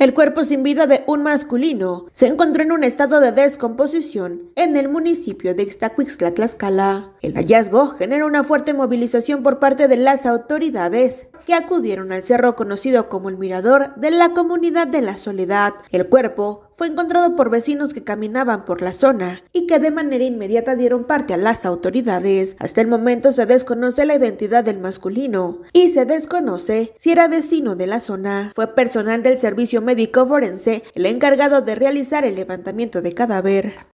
El cuerpo sin vida de un masculino se encontró en un estado de descomposición en el municipio de Ixtacuixla, Tlaxcala. El hallazgo genera una fuerte movilización por parte de las autoridades, que acudieron al cerro conocido como el Mirador de la Comunidad de la Soledad. El cuerpo fue encontrado por vecinos que caminaban por la zona y que de manera inmediata dieron parte a las autoridades. Hasta el momento se desconoce la identidad del masculino y se desconoce si era vecino de la zona. Fue personal del servicio médico forense el encargado de realizar el levantamiento de cadáver.